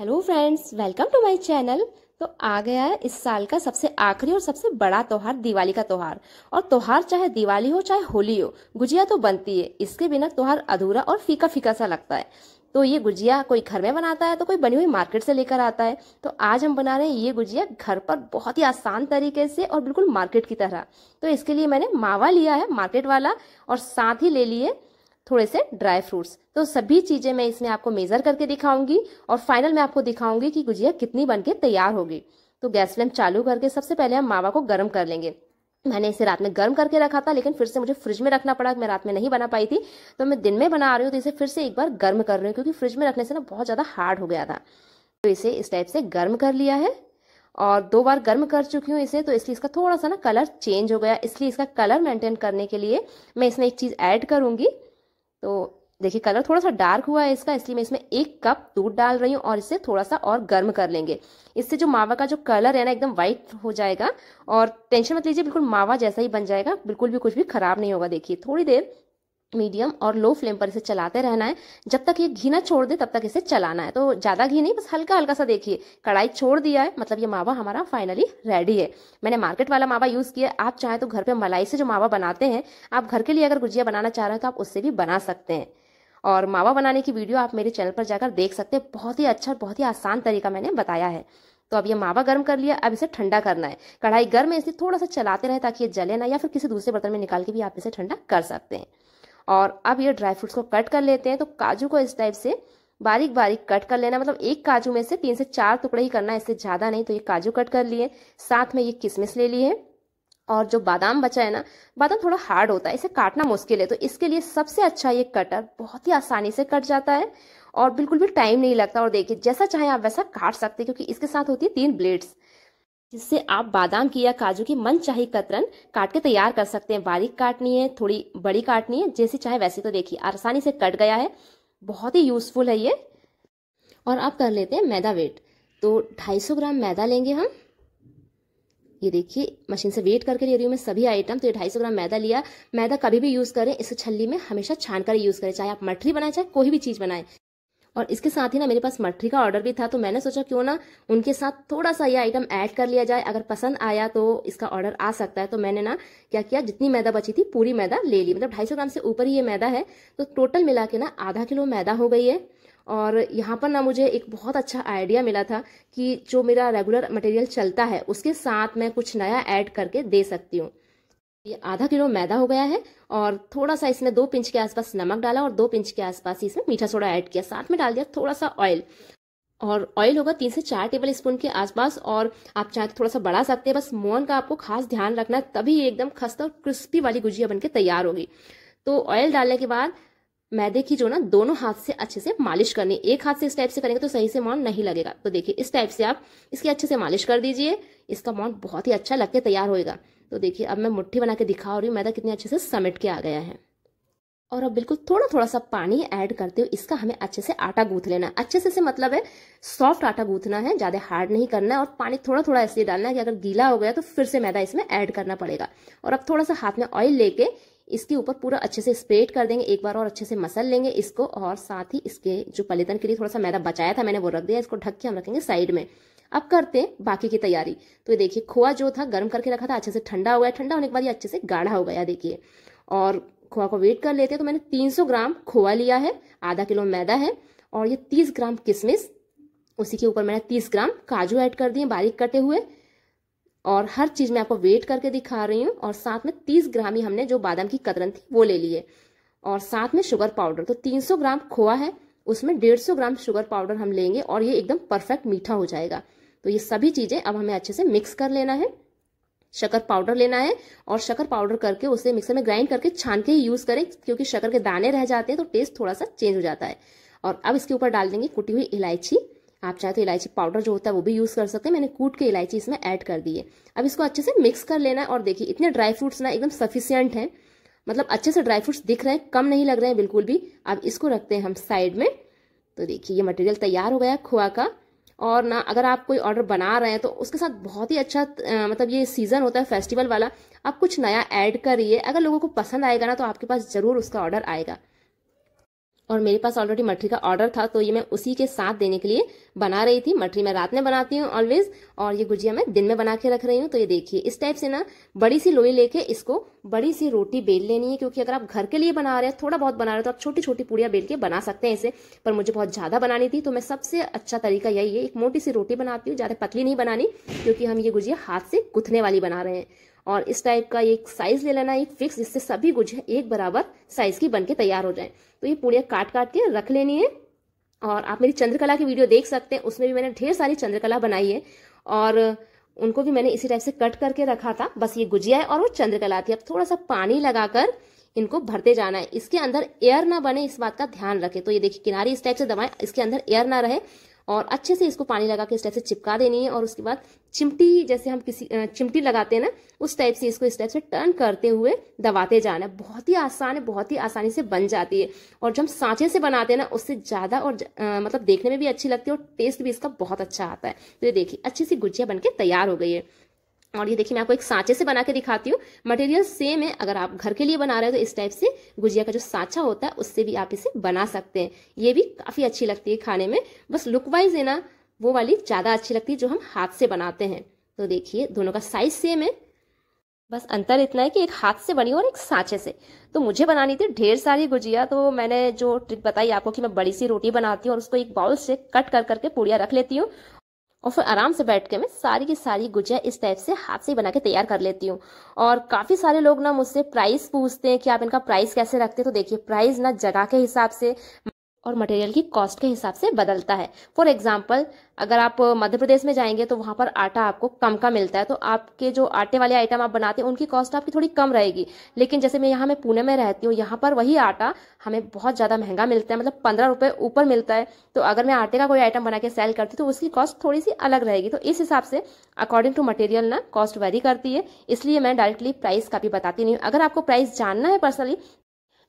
hello friends welcome to my channel तो आ गया है इस साल का सबसे आखिरी और सबसे बड़ा त्योहार दिवाली का त्योहार और त्योहार चाहे दिवाली हो चाहे होली हो गुजिया तो बनती है इसके बिना त्योहार अधूरा और फीका फीका सा लगता है तो ये गुजिया कोई घर में बनाता है तो कोई बनी हुई मार्केट से लेकर आता है तो आज हम बना रहे हैं ये गुजिया घर पर बहुत ही आसान तरीके से और बिल्कुल मार्केट की तरह तो इसके लिए मैंने मावा लिया है मार्केट वाला और साथ ही ले लिए थोड़े से ड्राई फ्रूट्स तो सभी चीज़ें मैं इसमें आपको मेज़र करके दिखाऊंगी और फाइनल में आपको दिखाऊंगी कि गुजिया कितनी बनके तैयार होगी तो गैस फ्लेम चालू करके सबसे पहले हम मावा को गर्म कर लेंगे मैंने इसे रात में गर्म करके रखा था लेकिन फिर से मुझे फ्रिज में रखना पड़ा मैं रात में नहीं बना पाई थी तो मैं दिन में बना रही हूँ तो इसे फिर से एक बार गर्म कर रही हूँ क्योंकि फ्रिज में रखने से ना बहुत ज़्यादा हार्ड हो गया था तो इसे इस टाइप से गर्म कर लिया है और दो बार गर्म कर चुकी हूँ इसे तो इसलिए इसका थोड़ा सा ना कलर चेंज हो गया इसलिए इसका कलर मेंटेन करने के लिए मैं इसमें एक चीज़ ऐड करूँगी तो देखिए कलर थोड़ा सा डार्क हुआ है इसका इसलिए मैं इसमें एक कप दूध डाल रही हूँ और इसे थोड़ा सा और गर्म कर लेंगे इससे जो मावा का जो कलर है ना एकदम व्हाइट हो जाएगा और टेंशन मत लीजिए बिल्कुल मावा जैसा ही बन जाएगा बिल्कुल भी कुछ भी खराब नहीं होगा देखिए थोड़ी देर मीडियम और लो फ्लेम पर इसे चलाते रहना है जब तक ये घी ना छोड़ दे तब तक इसे चलाना है तो ज़्यादा घी नहीं बस हल्का हल्का सा देखिए कढ़ाई छोड़ दिया है मतलब ये मावा हमारा फाइनली रेडी है मैंने मार्केट वाला मावा यूज़ किया आप चाहें तो घर पर मलाई से जो मावा बनाते हैं आप घर के लिए अगर गुजिया बनाना चाह रहे हैं तो आप उससे भी बना सकते हैं और मावा बनाने की वीडियो आप मेरे चैनल पर जाकर देख सकते हैं बहुत ही अच्छा और बहुत ही आसान तरीका मैंने बताया है तो अब ये मावा गर्म कर लिया अब इसे ठंडा करना है कढ़ाई गर्म है इसलिए थोड़ा सा चलाते रहे ताकि ये जले ना या फिर किसी दूसरे बर्तन में निकाल के भी आप इसे ठंडा कर सकते हैं और अब ये ड्राई फ्रूट्स को कट कर लेते हैं तो काजू को इस टाइप से बारीक बारीक कट कर लेना मतलब एक काजू में से तीन से चार टुकड़े ही करना है इससे ज़्यादा नहीं तो ये काजू कट कर लिए साथ में ये किशमिश ले लिए और जो बादाम बचा है ना बादाम थोड़ा हार्ड होता है इसे काटना मुश्किल है तो इसके लिए सबसे अच्छा ये कटर बहुत ही आसानी से कट जाता है और बिल्कुल भी टाइम नहीं लगता और देखिए जैसा चाहे आप वैसा काट सकते हैं क्योंकि इसके साथ होती है तीन ब्लेड्स जिससे आप बादाम की या काजू की मन चाही कतरन काट के तैयार कर सकते हैं बारीक काटनी है थोड़ी बड़ी काटनी है जैसी चाहे वैसी तो देखिए आसानी से कट गया है बहुत ही यूज़फुल है ये और आप कर लेते हैं मैदा वेट तो 250 ग्राम मैदा लेंगे हम ये देखिए मशीन से वेट करके ले रही हूँ मैं सभी आइटम तो ये ढाई सौ ग्राम मैदा लिया मैदा कभी भी यूज़ करें इसे छली में हमेशा छान कर यूज़ करें चाहे आप मठरी बनाए चाहे कोई भी चीज़ बनाए और इसके साथ ही ना मेरे पास मठरी का ऑर्डर भी था तो मैंने सोचा क्यों ना उनके साथ थोड़ा सा यह आइटम ऐड कर लिया जाए अगर पसंद आया तो इसका ऑर्डर आ सकता है तो मैंने ना क्या किया जितनी मैदा बची थी पूरी मैदा ले ली मतलब ढाई ग्राम से ऊपर ही ये मैदा है तो टोटल मिला के ना आधा किलो मैदा हो गई है और यहाँ पर ना मुझे एक बहुत अच्छा आइडिया मिला था कि जो मेरा रेगुलर मटेरियल चलता है उसके साथ मैं कुछ नया ऐड करके दे सकती हूँ ये आधा किलो मैदा हो गया है और थोड़ा सा इसमें दो पिंच के आसपास नमक डाला और दो पिंच के आसपास इसमें मीठा सोडा ऐड किया साथ में डाल दिया थोड़ा सा ऑयल और ऑयल होगा तीन से चार टेबल स्पून के आसपास और आप चाहे तो थोड़ा सा बढ़ा सकते हैं बस मोहन का आपको खास ध्यान रखना तभी एकदम खस्ता और क्रिस्पी वाली गुजिया बनके तैयार होगी तो ऑयल डालने के बाद मैदे की जो ना दोनों हाथ से अच्छे से मालिश करनी एक हाथ से इस टाइप से करेंगे तो सही से मौन नहीं लगेगा तो देखिए इस टाइप से आप इसकी अच्छे से मालिश कर दीजिए इसका मौन बहुत ही अच्छा लग के तैयार होगा तो देखिए अब मैं मुट्ठी बना के दिखा रही हूँ मैदा कितने अच्छे से समेट के आ गया है और अब बिल्कुल थोड़ा थोड़ा सा पानी ऐड करते हुए इसका हमें अच्छे से आटा गूंथ लेना है अच्छे से से मतलब है सॉफ्ट आटा गूंथना है ज़्यादा हार्ड नहीं करना है और पानी थोड़ा थोड़ा इसलिए डालना है कि अगर गीला हो गया तो फिर से मैदा इसमें ऐड करना पड़ेगा और अब थोड़ा सा हाथ में ऑयल लेके इसके ऊपर पूरा अच्छे से स्प्रेड कर देंगे एक बार और अच्छे से मसल लेंगे इसको और साथ ही इसके जो पलेतन के लिए थोड़ा सा मैदा बचाया था मैंने वो रख दिया इसको ढक के हम रखेंगे साइड में अब करते हैं बाकी की तैयारी तो ये देखिए खोआ जो था गर्म करके रखा था अच्छे से ठंडा हो गया ठंडा होने के बाद ये अच्छे से गाढ़ा हो गया देखिए और खोआ को वेट कर लेते हैं तो मैंने 300 ग्राम खोआ लिया है आधा किलो मैदा है और ये 30 ग्राम किशमिश उसी के ऊपर मैंने 30 ग्राम काजू ऐड कर दिए बारीक कटे हुए और हर चीज़ मैं आपको वेट करके दिखा रही हूँ और साथ में 30 ग्राम ही हमने जो बादाम की कतरन थी वो ले लिए और साथ में शुगर पाउडर तो 300 ग्राम खोआ है उसमें डेढ़ सौ ग्राम शुगर पाउडर हम लेंगे और ये एकदम परफेक्ट मीठा हो जाएगा तो ये सभी चीज़ें अब हमें अच्छे से मिक्स कर लेना है शकर पाउडर लेना है और शकर पाउडर करके उसे मिक्सर में ग्राइंड करके छान के ही यूज़ करें क्योंकि शकर के दाने रह जाते हैं तो टेस्ट थोड़ा सा चेंज हो जाता है और अब इसके ऊपर डाल देंगे कुटी हुई इलायची आप चाहे तो इलायची पाउडर जो होता है वो भी यूज़ कर सकते हैं मैंने कूट के इलायची इसमें ऐड कर दी है अब इसको अच्छे से मिक्स कर लेना है और देखिए इतने ड्राई फ्रूट्स ना एकदम सफिशियंट हैं मतलब अच्छे से ड्राई फ्रूट्स दिख रहे हैं कम नहीं लग रहे हैं बिल्कुल भी अब इसको रखते हैं हम साइड में तो देखिए ये मटेरियल तैयार हो गया खोआ का और ना अगर आप कोई ऑर्डर बना रहे हैं तो उसके साथ बहुत ही अच्छा मतलब ये सीज़न होता है फेस्टिवल वाला आप कुछ नया ऐड करिए अगर लोगों को पसंद आएगा ना तो आपके पास ज़रूर उसका ऑर्डर आएगा और मेरे पास ऑलरेडी मठरी का ऑर्डर था तो ये मैं उसी के साथ देने के लिए बना रही थी मठरी मैं रात में बनाती हूँ ऑलवेज और ये गुजिया मैं दिन में बना के रख रही हूँ तो ये देखिए इस टाइप से ना बड़ी सी लोई लेके इसको बड़ी सी रोटी बेल लेनी है क्योंकि अगर आप घर के लिए बना रहे हैं थोड़ा बहुत बना रहे हो तो आप छोटी छोटी पूड़िया बेल के बना सकते हैं इसे पर मुझे बहुत ज़्यादा बनानी थी तो मैं सबसे अच्छा तरीका यही है एक मोटी सी रोटी बनाती हूँ ज़्यादा पतली नहीं बनानी क्योंकि हम ये गुजिया हाथ से गुथने वाली बना रहे हैं और इस टाइप का एक साइज ले लेना एक फिक्स जिससे सभी गुज एक बराबर साइज की बन के तैयार हो जाए तो ये पूड़िया काट काट के रख लेनी है और आप मेरी चंद्रकला की वीडियो देख सकते हैं उसमें भी मैंने ढेर सारी चंद्रकला बनाई है और उनको भी मैंने इसी टाइप से कट करके रखा था बस ये गुजिया है और वो चंद्रकला थी अब थोड़ा सा पानी लगाकर इनको भरते जाना है इसके अंदर एयर ना बने इस बात का ध्यान रखें तो ये देखिए किनारे इस टाइप से दबाएं इसके अंदर एयर ना रहे और अच्छे से इसको पानी लगा के इस टाइप से चिपका देनी है और उसके बाद चिमटी जैसे हम किसी चिमटी लगाते हैं ना उस टाइप से इसको इस टाइप से टर्न करते हुए दबाते जाना बहुत ही आसान है बहुत ही आसानी से बन जाती है और जब हम सांचे से बनाते हैं ना उससे ज़्यादा और आ, मतलब देखने में भी अच्छी लगती है और टेस्ट भी इसका बहुत अच्छा आता है तो ये देखिए अच्छी सी गुजिया बन तैयार हो गई है और ये देखिए मैं आपको एक सांचे से बना के दिखाती हूँ मटेरियल सेम है अगर आप घर के लिए बना रहे हो तो इस टाइप से गुजिया का जो सांचा होता है उससे भी आप इसे बना सकते हैं ये भी काफ़ी अच्छी लगती है खाने में बस लुक वाइज है ना वो वाली ज़्यादा अच्छी लगती है जो हम हाथ से बनाते हैं तो देखिए दोनों का साइज सेम है बस अंतर इतना है कि एक हाथ से बनी और एक सांचे से तो मुझे बनानी थी ढेर सारी गुजिया तो मैंने जो ट्रिक बताई आपको कि मैं बड़ी सी रोटी बनाती हूँ और उसको एक बाउल से कट कर करके पुड़िया रख लेती हूँ और फिर आराम से बैठ के मैं सारी की सारी गुजिया इस टाइप से हाथ से बना के तैयार कर लेती हूँ और काफ़ी सारे लोग ना मुझसे प्राइस पूछते हैं कि आप इनका प्राइस कैसे रखते हैं तो देखिए प्राइस ना जगह के हिसाब से और मटेरियल की कॉस्ट के हिसाब से बदलता है फॉर एग्जाम्पल अगर आप मध्य प्रदेश में जाएंगे तो वहां पर आटा आपको कम का मिलता है तो आपके जो आटे वाले आइटम आप बनाते हैं उनकी कॉस्ट आपकी थोड़ी कम रहेगी लेकिन जैसे मैं यहाँ मैं पुणे में रहती हूँ यहाँ पर वही आटा हमें बहुत ज़्यादा महंगा मिलता है मतलब पंद्रह रुपए ऊपर मिलता है तो अगर मैं आटे का कोई आइटम बना के सेल करती तो उसकी कॉस्ट थोड़ी सी अलग रहेगी तो इस हिसाब से अकॉर्डिंग टू मटेरियल ना कॉस्ट वेरी करती है इसलिए मैं डायरेक्टली प्राइस का भी बताती नहीं हूँ अगर आपको प्राइस जानना है पर्सनली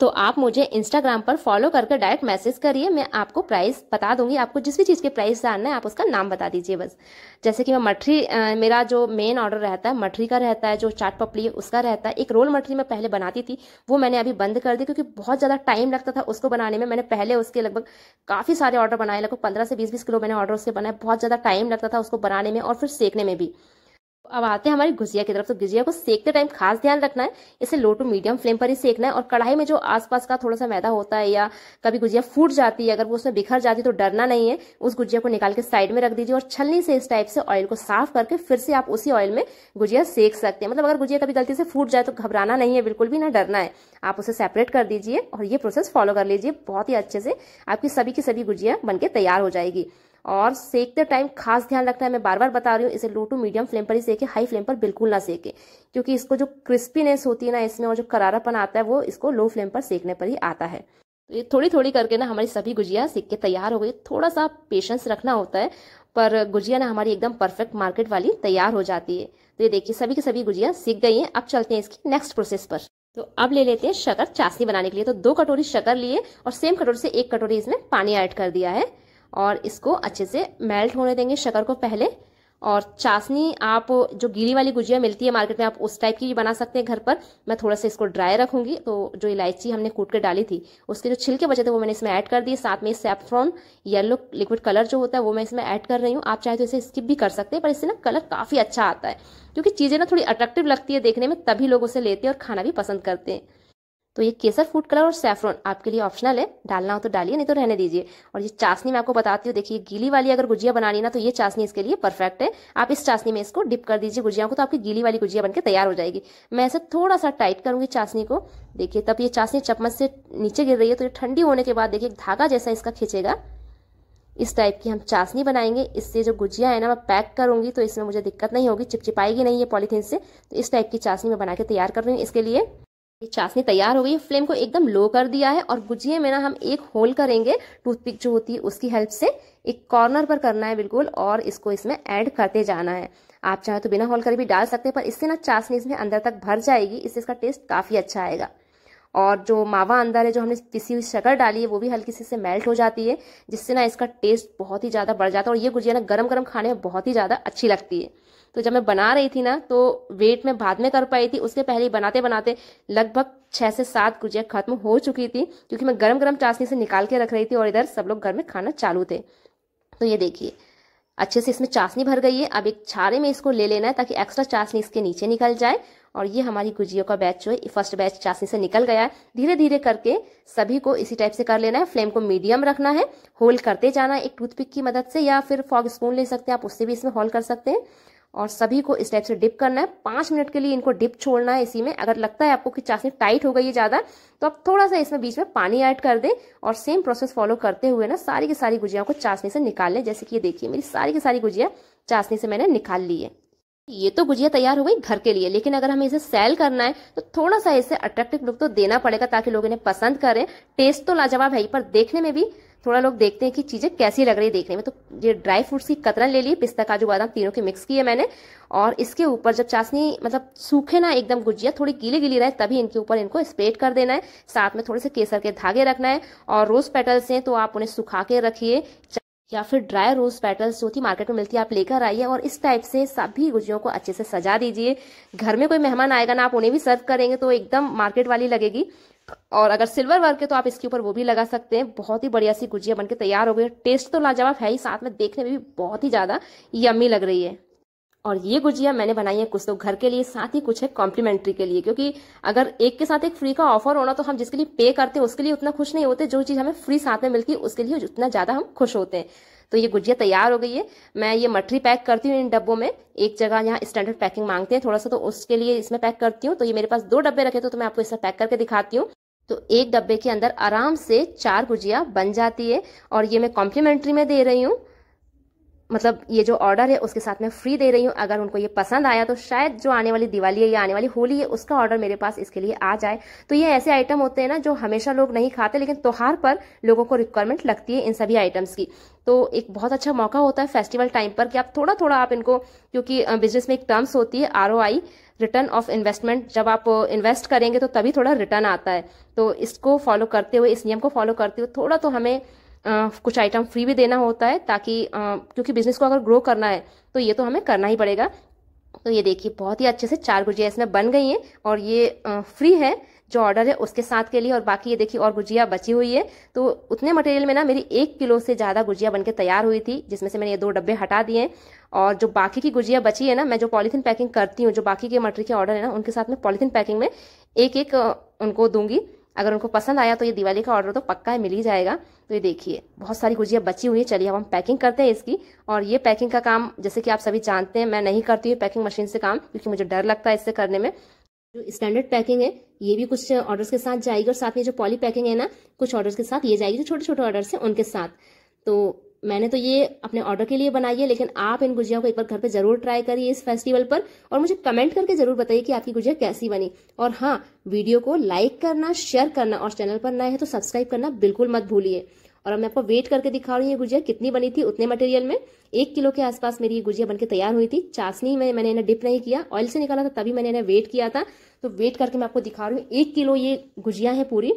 तो आप मुझे इंस्टाग्राम पर फॉलो करके डायरेक्ट मैसेज करिए मैं आपको प्राइस बता दूंगी आपको जिस भी चीज़ के प्राइस जानना है आप उसका नाम बता दीजिए बस जैसे कि मैं मठरी मेरा जो मेन ऑर्डर रहता है मठरी का रहता है जो चाट पपली है उसका रहता है एक रोल मठरी मैं पहले बनाती थी वो मैंने अभी बंद कर दी क्योंकि बहुत ज़्यादा टाइम लगता था उसको बनाने में मैंने पहले उसके लगभग काफ़ी सारे ऑर्डर बनाए लगभग पंद्रह से बीस बीस किलो मैंने ऑर्डर उसके बनाए बहुत ज़्यादा टाइम लगता था उसको बनाने में और फिर सेकने में भी अब आते हैं हमारी गुजिया की तरफ तो गुजिया को सेकते टाइम खास ध्यान रखना है इसे लो टू मीडियम फ्लेम पर ही सेकना है और कढ़ाई में जो आसपास का थोड़ा सा मैदा होता है या कभी गुजिया फूट जाती है अगर वो उसमें बिखर जाती है तो डरना नहीं है उस गुजिया को निकाल के साइड में रख दीजिए और छलनी से इस टाइप से ऑयल को साफ करके फिर से आप उसी ऑयल में गुजिया सेक सकते हैं मतलब अगर गुजिया कभी गलती से फूट जाए तो घबराना नहीं है बिल्कुल भी ना डरना है आप उसे सेपरेट कर दीजिए और ये प्रोसेस फॉलो कर लीजिए बहुत ही अच्छे से आपकी सभी की सभी गुजिया बनकर तैयार हो जाएगी और सेकते टाइम खास ध्यान रखना है मैं बार बार बता रही हूँ इसे लो टू मीडियम फ्लेम पर ही सेके हाई फ्लेम पर बिल्कुल ना सेके क्योंकि इसको जो क्रिस्पीनेस होती है ना इसमें और जो करारापन आता है वो इसको लो फ्लेम पर सेकने पर ही आता है तो ये थोड़ी थोड़ी करके ना हमारी सभी गुजिया सीख के तैयार हो गई थोड़ा सा पेशेंस रखना होता है पर गुजिया ना हमारी एकदम परफेक्ट मार्केट वाली तैयार हो जाती है तो ये देखिए सभी की सभी गुजिया सीख गई हैं अब चलते हैं इसकी नेक्स्ट प्रोसेस पर तो अब ले लेते हैं शकर चाशनी बनाने के लिए तो दो कटोरी शकर लिए और सेम कटोरी से एक कटोरी इसमें पानी ऐड कर दिया है और इसको अच्छे से मेल्ट होने देंगे शक्कर को पहले और चाशनी आप जो गीली वाली गुजिया मिलती है मार्केट में आप उस टाइप की भी बना सकते हैं घर पर मैं थोड़ा सा इसको ड्राई रखूंगी तो जो इलायची हमने कूट कर डाली थी उसके जो छिलके बचे थे वो मैंने इसमें ऐड कर दिए साथ में सेफ्रॉन येलो लिक्विड कलर जो होता है वो मैं इसमें ऐड कर रही हूँ आप चाहे तो इसे स्किप भी कर सकते हैं पर इससे ना कलर काफ़ी अच्छा आता है क्योंकि चीज़ें ना थोड़ी अट्रैक्टिव लगती है देखने में तभी लोग उसे लेते हैं और खाना भी पसंद करते हैं तो ये केसर फूड कलर और सेफ्रॉन आपके लिए ऑप्शनल है डालना हो तो डालिए नहीं तो रहने दीजिए और ये चाशनी मैं आपको बताती हूँ देखिए गीली वाली अगर गुजिया बनानी ना तो ये चाशनी इसके लिए परफेक्ट है आप इस चाशनी में इसको डिप कर दीजिए गुजिया को तो आपकी गीली वाली गुजिया बनकर तैयार हो जाएगी मैं ऐसे थोड़ा सा टाइट करूंगी चाशनी को देखिए तब ये चाशनी चम्मच से नीचे गिर रही है तो ये ठंडी होने के बाद देखिए धागा जैसा इसका खींचेगा इस टाइप की हम चाशनी बनाएंगे इससे जो गुजिया है ना मैं पैक करूंगी तो इसमें मुझे दिक्कत नहीं होगी चिपचिपाएगी नहीं है पॉलीथीन से तो इस टाइप की चाशनी मैं बना के तैयार कर रही हूँ इसके लिए ये चाशनी तैयार हो गई फ्लेम को एकदम लो कर दिया है और गुजिए में ना हम एक होल करेंगे टूथपिक जो होती है उसकी हेल्प से एक कॉर्नर पर करना है बिल्कुल और इसको इसमें ऐड करते जाना है आप चाहे तो बिना होल कर भी डाल सकते हैं पर इससे ना चाशनी इसमें अंदर तक भर जाएगी इससे इसका टेस्ट काफ़ी अच्छा आएगा और जो मावा अंदर है जो हमने पिसी हुई शकर डाली है वो भी हल्की सी से मेल्ट हो जाती है जिससे ना इसका टेस्ट बहुत ही ज़्यादा बढ़ जाता है और ये गुजिया ना गरम गरम खाने में बहुत ही ज़्यादा अच्छी लगती है तो जब मैं बना रही थी ना तो वेट मैं बाद में कर पाई थी उसके पहले बनाते बनाते लगभग छः से सात गुजिया खत्म हो चुकी थी क्योंकि मैं गर्म गर्म चाशनी से निकाल के रख रही थी और इधर सब लोग घर में खाना चालू थे तो ये देखिए अच्छे से इसमें चाशनी भर गई है अब एक छारे में इसको ले लेना है ताकि एक्स्ट्रा चाशनी इसके नीचे निकल जाए और ये हमारी गुजियों का बैच जो है फर्स्ट बैच चाशनी से निकल गया है धीरे धीरे करके सभी को इसी टाइप से कर लेना है फ्लेम को मीडियम रखना है होल्ड करते जाना है एक टूथपिक की मदद से या फिर फॉग स्पून ले सकते हैं आप उससे भी इसमें होल्ड कर सकते हैं और सभी को इस टाइप से डिप करना है पांच मिनट के लिए इनको डिप छोड़ना है इसी में अगर लगता है आपको कि चाशनी टाइट हो गई है ज़्यादा तो आप थोड़ा सा इसमें बीच में पानी ऐड कर दें और सेम प्रोसेस फॉलो करते हुए ना सारी की सारी गुजियाओं को चाशनी से निकाल लें जैसे कि ये देखिए मेरी सारी की सारी गुजिया चाशनी से मैंने निकाल ली है ये तो गुजिया तैयार हो गई घर के लिए लेकिन अगर हमें इसे सेल करना है तो थोड़ा सा इसे अट्रैक्टिव लुक तो देना पड़ेगा ताकि लोग इन्हें पसंद करें टेस्ट तो लाजवाब है पर देखने में भी थोड़ा लोग देखते हैं कि चीज़ें कैसी लग रही है देखने में तो ये ड्राई फ्रूट्स की कतरन ले ली पिस्ता काजू बादाम तीनों के मिक्स किए मैंने और इसके ऊपर जब चाशनी मतलब सूखे ना एकदम गुजिया थोड़ी गीली गीली रहे तभी इनके ऊपर इनको स्प्रेड कर देना है साथ में थोड़े से केसर के धागे रखना है और रोज पेटल्स हैं तो आप उन्हें सुखा के रखिए या फिर ड्राई रोज पेटल्स जो थी मार्केट में मिलती है आप लेकर आइए और इस टाइप से सभी गुजियों को अच्छे से सजा दीजिए घर में कोई मेहमान आएगा ना आप उन्हें भी सर्व करेंगे तो एकदम मार्केट वाली लगेगी और अगर सिल्वर वर्क है तो आप इसके ऊपर वो भी लगा सकते हैं बहुत ही बढ़िया सी गुजिया बनके तैयार हो गई टेस्ट तो लाजवाब है ही साथ में देखने में भी बहुत ही ज़्यादा यम्मी लग रही है और ये गुजिया मैंने बनाई है कुछ तो घर के लिए साथ ही कुछ है कॉम्प्लीमेंट्री के लिए क्योंकि अगर एक के साथ एक फ्री का ऑफर होना तो हम जिसके लिए पे करते हैं उसके लिए उतना खुश नहीं होते जो चीज़ हमें फ्री साथ में मिलती है उसके लिए उतना ज़्यादा हम खुश होते हैं तो ये गुजिया तैयार हो गई है मैं ये मटरी पैक करती हूँ इन डब्बों में एक जगह यहाँ स्टैंडर्ड पैकिंग मांगते हैं थोड़ा सा तो उसके लिए इसमें पैक करती हूँ तो ये मेरे पास दो डब्बे रखे थे तो मैं आपको इसमें पैक करके दिखाती हूँ तो एक डब्बे के अंदर आराम से चार गुजिया बन जाती है और ये मैं कॉम्प्लीमेंट्री में दे रही हूँ मतलब ये जो ऑर्डर है उसके साथ मैं फ्री दे रही हूँ अगर उनको ये पसंद आया तो शायद जो आने वाली दिवाली है या आने वाली होली है उसका ऑर्डर मेरे पास इसके लिए आ जाए तो ये ऐसे आइटम होते हैं ना जो हमेशा लोग नहीं खाते लेकिन त्यौहार पर लोगों को रिक्वायरमेंट लगती है इन सभी आइटम्स की तो एक बहुत अच्छा मौका होता है फेस्टिवल टाइम पर कि आप थोड़ा थोड़ा आप इनको क्योंकि बिजनेस में एक टर्म्स होती है आर रिटर्न ऑफ इन्वेस्टमेंट जब आप इन्वेस्ट करेंगे तो तभी थोड़ा रिटर्न आता है तो इसको फॉलो करते हुए इस नियम को फॉलो करते हुए थोड़ा तो हमें कुछ आइटम फ्री भी देना होता है ताकि क्योंकि बिजनेस को अगर ग्रो करना है तो ये तो हमें करना ही पड़ेगा तो ये देखिए बहुत ही अच्छे से चार गुजिया इसमें बन गई हैं और ये फ्री है जो ऑर्डर है उसके साथ के लिए और बाकी ये देखिए और गुजिया बची हुई है तो उतने मटेरियल में ना मेरी एक किलो से ज़्यादा गुजिया बनके तैयार हुई थी जिसमें से मैंने ये दो डब्बे हटा दिए और जो बाकी की गुजिया बची है ना मैं जो पॉलीथीन पैकिंग करती हूँ जो बाकी के मटेरियल के ऑर्डर है ना उनके साथ में पॉलीथीन पैकिंग में एक एक उनको दूंगी अगर उनको पसंद आया तो ये दिवाली का ऑर्डर तो पक्का है मिल ही जाएगा तो ये देखिए बहुत सारी गुजिया बची हुई है चलिए अब हम पैकिंग करते हैं इसकी और ये पैकिंग का काम जैसे कि आप सभी जानते हैं मैं नहीं करती हूँ पैकिंग मशीन से काम क्योंकि मुझे डर लगता है इससे करने में जो स्टैंडर्ड पैकिंग है ये भी कुछ ऑर्डर्स के साथ जाएगी और साथ में जो पॉली पैकिंग है ना कुछ ऑर्डर्स के साथ ये जाएगी जो छोटे छोटे ऑर्डर्स हैं उनके साथ तो मैंने तो ये अपने ऑर्डर के लिए बनाई है लेकिन आप इन गुजिया को एक बार घर पे जरूर ट्राई करिए इस फेस्टिवल पर और मुझे कमेंट करके जरूर बताइए कि आपकी गुजिया कैसी बनी और हाँ वीडियो को लाइक करना शेयर करना और चैनल पर नए हैं तो सब्सक्राइब करना बिल्कुल मत भूलिए और मैं आपको वेट करके दिखा रही हूँ गुजिया कितनी बनी थी उतने मटेरियल में एक किलो के आसपास मेरी ये गुजिया बनकर तैयार हुई थी चाशनी में मैंने इन्हें डिप नहीं किया ऑयल से निकाला था तभी मैंने इन्हें वेट किया था तो वेट करके मैं आपको दिखा रही हूँ एक किलो ये गुजिया है पूरी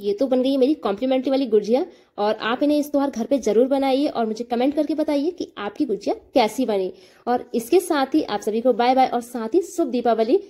ये तो बन गई है मेरी कॉम्प्लीमेंट्री वाली गुजिया और आप इन्हें इस त्योहार घर पे जरूर बनाइए और मुझे कमेंट करके बताइए कि आपकी गुजिया कैसी बनी और इसके साथ ही आप सभी को बाय बाय और साथ ही शुभ दीपावली